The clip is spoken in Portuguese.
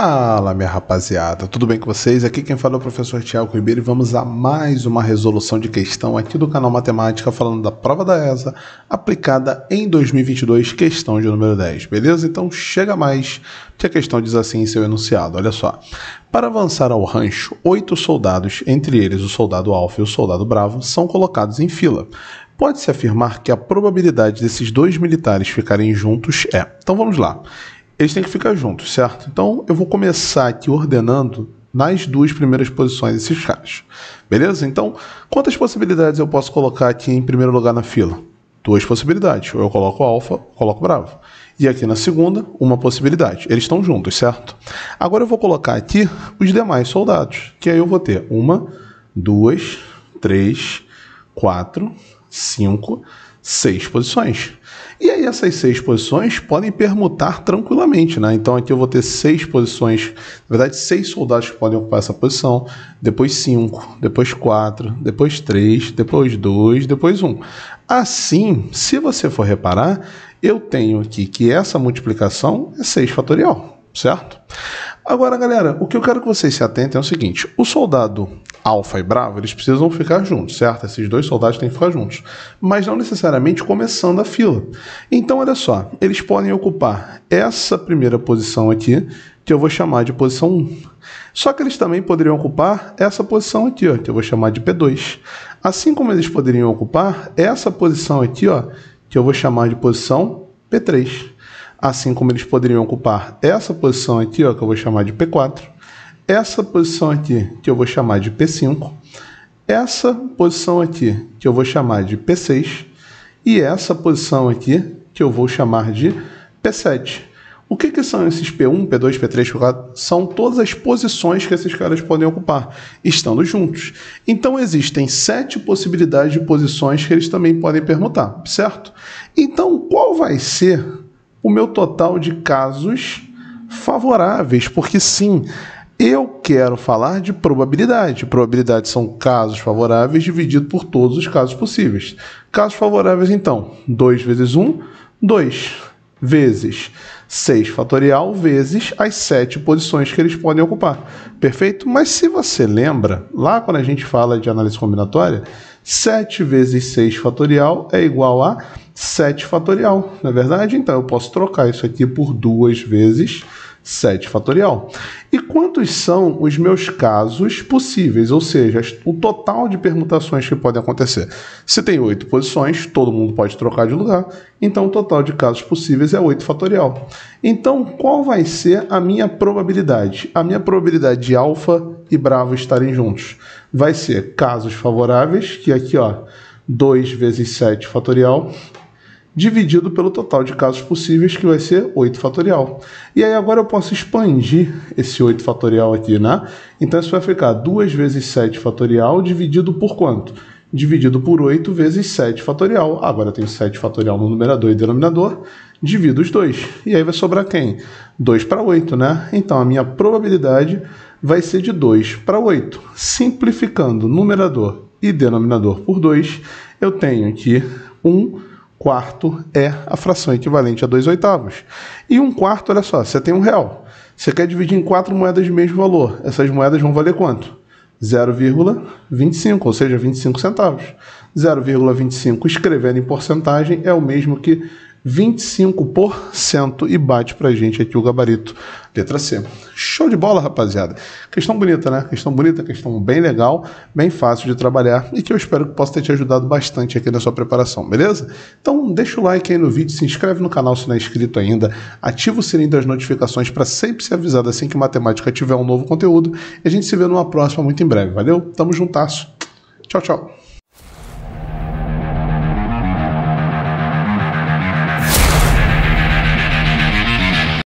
Fala, minha rapaziada, tudo bem com vocês? Aqui quem fala é o professor Tiago Ribeiro e vamos a mais uma resolução de questão aqui do canal Matemática, falando da prova da ESA aplicada em 2022, questão de número 10, beleza? Então chega mais, que a questão diz assim em seu enunciado, olha só. Para avançar ao rancho, oito soldados, entre eles o soldado Alfa e o soldado Bravo, são colocados em fila. Pode-se afirmar que a probabilidade desses dois militares ficarem juntos é. Então vamos lá eles têm que ficar juntos, certo? Então eu vou começar aqui ordenando nas duas primeiras posições esses caras. Beleza? Então, quantas possibilidades eu posso colocar aqui em primeiro lugar na fila? Duas possibilidades. Ou eu coloco alfa, coloco bravo. E aqui na segunda, uma possibilidade. Eles estão juntos, certo? Agora eu vou colocar aqui os demais soldados, que aí eu vou ter uma, duas, três, quatro, 5, 6 posições. E aí essas seis posições podem permutar tranquilamente, né? Então aqui eu vou ter seis posições, na verdade seis soldados que podem ocupar essa posição, depois cinco, depois quatro, depois três, depois dois, depois um. Assim, se você for reparar, eu tenho aqui que essa multiplicação é 6 fatorial, certo? Agora, galera, o que eu quero que vocês se atentem é o seguinte: o soldado Alfa e Bravo, eles precisam ficar juntos, certo? Esses dois soldados têm que ficar juntos, mas não necessariamente começando a fila. Então, olha só, eles podem ocupar essa primeira posição aqui, que eu vou chamar de posição 1. Só que eles também poderiam ocupar essa posição aqui, ó, que eu vou chamar de P2. Assim como eles poderiam ocupar essa posição aqui, ó, que eu vou chamar de posição P3. Assim como eles poderiam ocupar essa posição aqui, ó, que eu vou chamar de P4 essa posição aqui que eu vou chamar de P5, essa posição aqui que eu vou chamar de P6 e essa posição aqui que eu vou chamar de P7. O que, que, são esses P1, P2, P3, P4? São todas as posições que esses caras podem ocupar, estando juntos. Então existem sete possibilidades de posições que eles também podem permutar, certo? Então qual vai ser o meu total de casos favoráveis? Porque sim, eu quero falar de probabilidade. Probabilidade são casos favoráveis dividido por todos os casos possíveis. Casos favoráveis, então, 2 vezes 1, 2 vezes 6 fatorial vezes as 7 posições que eles podem ocupar. Perfeito? Mas se você lembra, lá quando a gente fala de análise combinatória, 7 vezes 6 fatorial é igual a 7 fatorial, não é verdade? Então eu posso trocar isso aqui por 2 vezes 7 fatorial. E quantos são os meus casos possíveis, ou seja, o total de permutações que podem acontecer? Se tem 8 posições, todo mundo pode trocar de lugar, então o total de casos possíveis é 8 fatorial. Então, qual vai ser a minha probabilidade? A minha probabilidade de alfa e bravo estarem juntos vai ser casos favoráveis, que aqui ó, 2 vezes 7 fatorial dividido pelo total de casos possíveis, que vai ser 8 fatorial. E aí agora eu posso expandir esse 8 fatorial aqui, né? Então isso vai ficar 2 vezes 7 fatorial dividido por quanto? Dividido por 8 vezes 7 fatorial. Agora eu tenho 7 fatorial no numerador e denominador, divido os dois. E aí vai sobrar quem? 2 para 8, né? Então a minha probabilidade vai ser de 2 para 8. Simplificando numerador e denominador por 2, eu tenho aqui 1 quarto é a fração equivalente a 2 oitavos. E um quarto, olha só, você tem um real. Você quer dividir em quatro moedas de mesmo valor. Essas moedas vão valer quanto? 0,25, ou seja, 25 centavos. 0,25 escrevendo em porcentagem é o mesmo que 25% e bate pra gente aqui o gabarito. Letra C. Show de bola, rapaziada. Questão bonita, né? Questão bonita, questão bem legal, bem fácil de trabalhar e que eu espero que possa ter te ajudado bastante aqui na sua preparação, beleza? Então, deixa o like aí no vídeo, se inscreve no canal se não é inscrito ainda, ativa o sininho das notificações para sempre ser avisado assim que matemática tiver um novo conteúdo e a gente se vê numa próxima muito em breve, valeu? Tamo juntasso. Tchau, tchau.